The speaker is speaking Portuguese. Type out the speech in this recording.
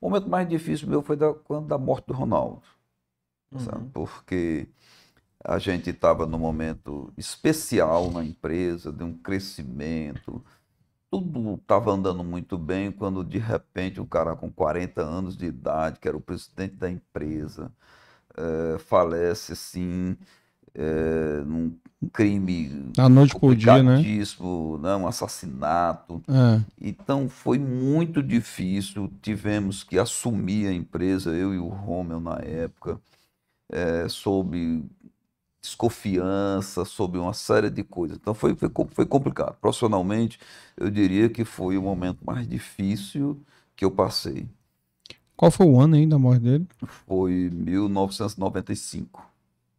O momento mais difícil meu foi da, quando da morte do Ronaldo. Uhum. Porque a gente estava num momento especial na empresa, de um crescimento. Tudo estava andando muito bem quando, de repente, um cara com 40 anos de idade, que era o presidente da empresa, é, falece assim, é, num crime à noite por dia, né? né? Um assassinato. É. Então foi muito difícil. Tivemos que assumir a empresa, eu e o Romel na época, é, sob desconfiança, sob uma série de coisas. Então foi, foi, foi complicado. Profissionalmente, eu diria que foi o momento mais difícil que eu passei. Qual foi o ano ainda da morte dele? Foi 1995.